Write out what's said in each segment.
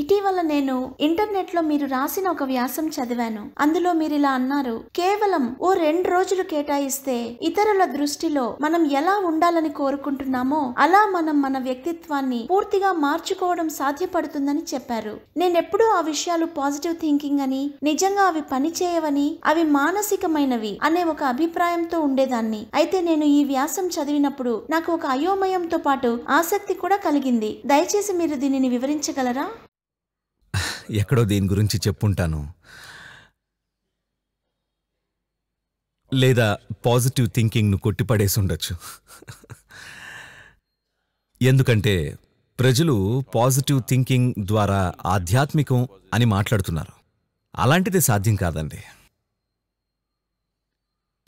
ఇటీవల నేను ఇంటర్నెట్ లో మీరు రాసిన ఒక వ్యాసం చదివాను అందులో మీరు ఇలా అన్నారు కేవలం ఓ రెండు రోజులు కేటాయిస్తే ఇతరుల దృష్టిలో మనం ఎలా ఉండాలని కోరుకుంటున్నామో అలా మనం మన వ్యక్తిత్వాన్ని పూర్తిగా మార్చుకోవడం సాధ్యపడుతుందని చెప్పారు నేనెప్పుడూ ఆ విషయాలు పాజిటివ్ థింకింగ్ అని నిజంగా అవి పనిచేయవని అవి మానసికమైనవి అనే ఒక అభిప్రాయంతో ఉండేదాన్ని అయితే నేను ఈ వ్యాసం చదివినప్పుడు నాకు ఒక అయోమయంతో పాటు ఆసక్తి కూడా కలిగింది దయచేసి మీరు దీనిని వివరించగలరా ఎక్కడో దీని గురించి చెప్పుంటాను లేదా పాజిటివ్ థింకింగ్ను కొట్టిపడేసి ఉండొచ్చు ఎందుకంటే ప్రజలు పాజిటివ్ థింకింగ్ ద్వారా ఆధ్యాత్మికం అని మాట్లాడుతున్నారు అలాంటిది సాధ్యం కాదండి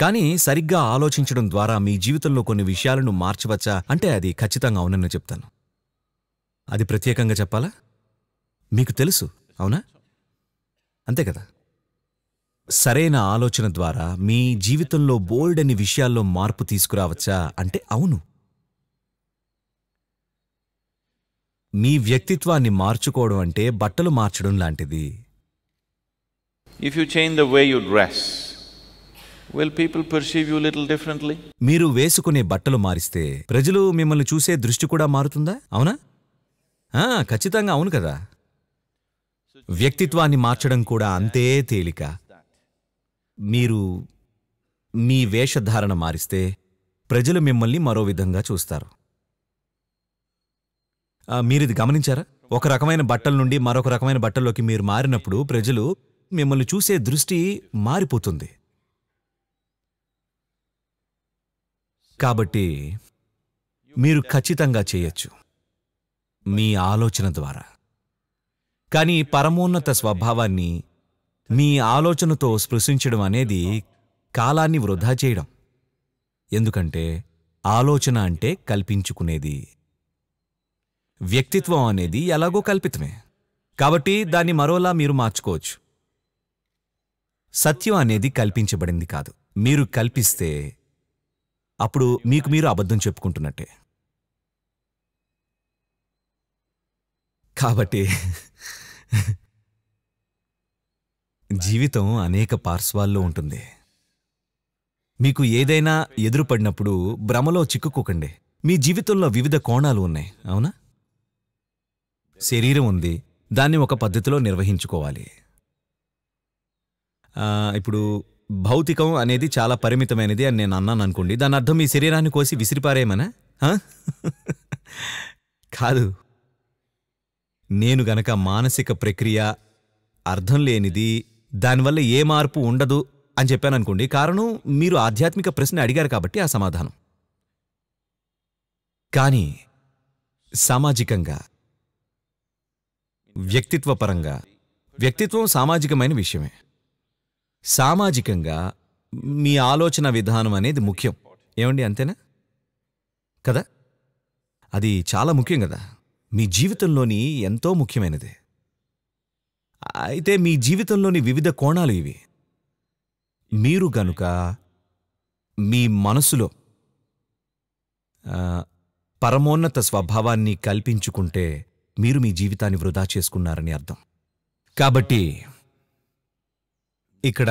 కానీ సరిగ్గా ఆలోచించడం ద్వారా మీ జీవితంలో కొన్ని విషయాలను మార్చవచ్చా అంటే అది ఖచ్చితంగా అవునని చెప్తాను అది ప్రత్యేకంగా చెప్పాలా మీకు తెలుసు అవునా అంతే కదా సరైన ఆలోచన ద్వారా మీ జీవితంలో బోల్డ్ అని విషయాల్లో మార్పు తీసుకురావచ్చా అంటే అవును మీ వ్యక్తిత్వాన్ని మార్చుకోవడం అంటే బట్టలు మార్చడం లాంటిది if you change the way you dress will people perceive you little differently మీరు వేసుకునే బట్టలు మారిస్తే ప్రజలు మిమ్మల్ని చూసే దృష్టి కూడా మారుతుందా అవునా ఖచ్చితంగా అవును కదా వ్యక్తిత్వాన్ని మార్చడం కూడా అంతే తేలిక మీరు మీ వేషధారణ మారిస్తే ప్రజలు మిమ్మల్ని మరో విధంగా చూస్తారు మీరిది గమనించారా ఒక రకమైన బట్టల నుండి మరొక రకమైన బట్టల్లోకి మీరు మారినప్పుడు ప్రజలు మిమ్మల్ని చూసే దృష్టి మారిపోతుంది కాబట్టి మీరు ఖచ్చితంగా చేయొచ్చు మీ ఆలోచన ద్వారా కానీ పరమోన్నత స్వభావాన్ని మీ ఆలోచనతో స్పృశించడం అనేది కాలాన్ని వృధా చేయడం ఎందుకంటే ఆలోచన అంటే కల్పించుకునేది వ్యక్తిత్వం అనేది ఎలాగో కల్పితమే కాబట్టి దాన్ని మరోలా మీరు మార్చుకోవచ్చు సత్యం అనేది కల్పించబడింది కాదు మీరు కల్పిస్తే అప్పుడు మీకు మీరు అబద్ధం చెప్పుకుంటున్నట్టే కాబట్టి జీవితం అనేక పార్శ్వాల్లో ఉంటుంది మీకు ఏదైనా ఎదురుపడినప్పుడు భ్రమలో చిక్కుకోకండి మీ జీవితంలో వివిధ కోణాలు ఉన్నాయి అవునా శరీరం ఉంది దాన్ని ఒక పద్ధతిలో నిర్వహించుకోవాలి ఇప్పుడు భౌతికం అనేది చాలా పరిమితమైనది అని నేను అన్నాను అనుకోండి దాని అర్థం మీ శరీరాన్ని కోసి విసిరిపారేమనా కాదు నేను గనక మానసిక ప్రక్రియ అర్థం లేనిది దానివల్ల ఏ మార్పు ఉండదు అని చెప్పాననుకోండి కారణం మీరు ఆధ్యాత్మిక ప్రశ్న అడిగారు కాబట్టి ఆ సమాధానం కానీ సామాజికంగా వ్యక్తిత్వపరంగా వ్యక్తిత్వం సామాజికమైన విషయమే సామాజికంగా మీ ఆలోచన విధానం అనేది ముఖ్యం ఏమండి అంతేనా కదా అది చాలా ముఖ్యం కదా మీ జీవితంలోని ఎంతో ముఖ్యమైనది అయితే మీ జీవితంలోని వివిధ కోణాలు ఇవి మీరు గనుక మీ మనసులో పరమోన్నత స్వభావాన్ని కల్పించుకుంటే మీరు మీ జీవితాన్ని వృధా చేసుకున్నారని అర్థం కాబట్టి ఇక్కడ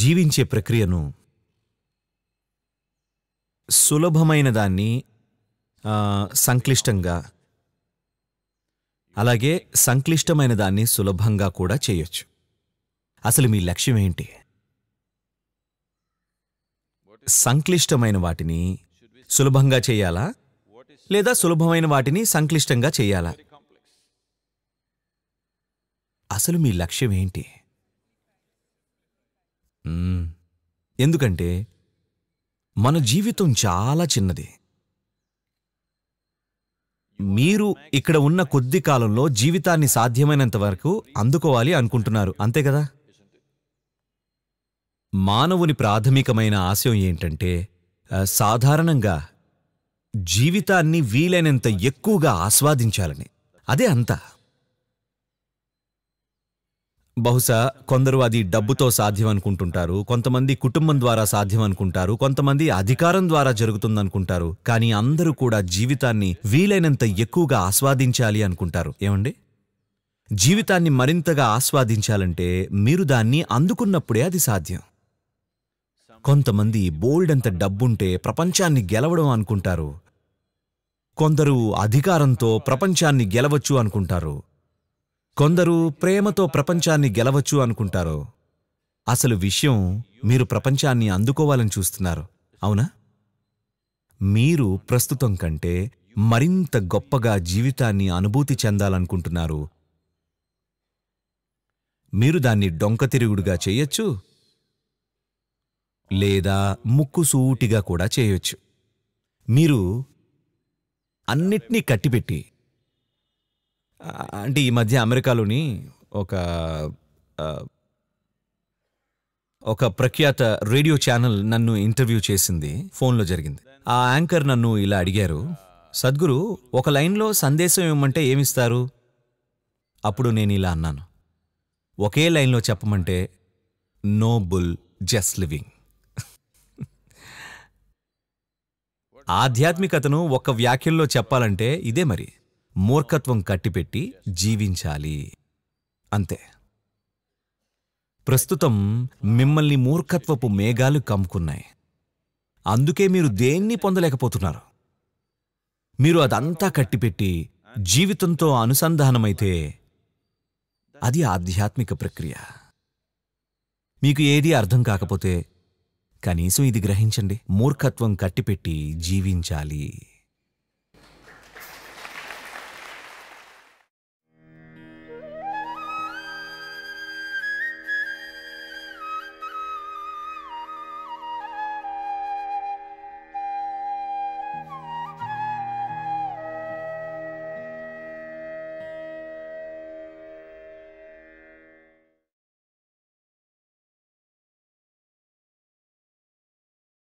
జీవించే ప్రక్రియను సులభమైన దాన్ని సంక్లిష్టంగా అలాగే సంక్లిష్టమైన దాన్ని సులభంగా కూడా చేయొచ్చు అసలు మీ లక్ష్యం ఏంటి సంక్లిష్టమైన వాటిని సులభంగా చేయాలా లేదా సులభమైన వాటిని సంక్లిష్టంగా చేయాలా అసలు మీ లక్ష్యం ఏంటి ఎందుకంటే మన జీవితం చాలా చిన్నది మీరు ఇక్కడ ఉన్న కొద్ది కాలంలో జీవితాన్ని సాధ్యమైనంత వరకు అందుకోవాలి అనుకుంటున్నారు అంతే కదా మానవుని ప్రాథమికమైన ఆశయం ఏంటంటే సాధారణంగా జీవితాన్ని వీలైనంత ఎక్కువగా ఆస్వాదించాలని అదే అంతా బహుశా కొందరు అది డబ్బుతో సాధ్యం అనుకుంటుంటారు కొంతమంది కుటుంబం ద్వారా సాధ్యం అనుకుంటారు కొంతమంది అధికారం ద్వారా జరుగుతుందనుకుంటారు కానీ అందరూ కూడా జీవితాన్ని వీలైనంత ఎక్కువగా ఆస్వాదించాలి అనుకుంటారు ఏమండి జీవితాన్ని మరింతగా ఆస్వాదించాలంటే మీరు దాన్ని అందుకున్నప్పుడే అది సాధ్యం కొంతమంది బోల్డ్ అంత డబ్బుంటే ప్రపంచాన్ని గెలవడం అనుకుంటారు కొందరు అధికారంతో ప్రపంచాన్ని గెలవచ్చు అనుకుంటారు కొందరు ప్రేమతో ప్రపంచాన్ని గెలవచ్చు అనుకుంటారో అసలు విషయం మీరు ప్రపంచాన్ని అందుకోవాలని చూస్తున్నారు అవునా మీరు ప్రస్తుతం కంటే మరింత గొప్పగా జీవితాన్ని అనుభూతి చెందాలనుకుంటున్నారు మీరు దాన్ని డొంకతిరుగుడుగా చేయొచ్చు లేదా ముక్కుసూటిగా కూడా చేయొచ్చు మీరు అన్నిటినీ కట్టిపెట్టి అంటే ఈ మధ్య అమెరికాలోని ఒక ఒక ప్రఖ్యాత రేడియో ఛానల్ నన్ను ఇంటర్వ్యూ చేసింది ఫోన్లో జరిగింది ఆ యాంకర్ నన్ను ఇలా అడిగారు సద్గురు ఒక లైన్లో సందేశం ఇవ్వమంటే ఏమిస్తారు అప్పుడు నేను ఇలా అన్నాను ఒకే లైన్లో చెప్పమంటే నో బుల్ జస్ట్ లివింగ్ ఆధ్యాత్మికతను ఒక వ్యాఖ్యల్లో చెప్పాలంటే ఇదే మరి మూర్ఖత్వం కట్టిపెట్టి జీవించాలి అంతే ప్రస్తుతం మిమ్మల్ని మూర్ఖత్వపు మేఘాలు కమ్ముకున్నాయి అందుకే మీరు దేన్ని పొందలేకపోతున్నారు మీరు అదంతా కట్టిపెట్టి జీవితంతో అనుసంధానమైతే అది ఆధ్యాత్మిక ప్రక్రియ మీకు ఏది అర్థం కాకపోతే కనీసం ఇది గ్రహించండి మూర్ఖత్వం కట్టిపెట్టి జీవించాలి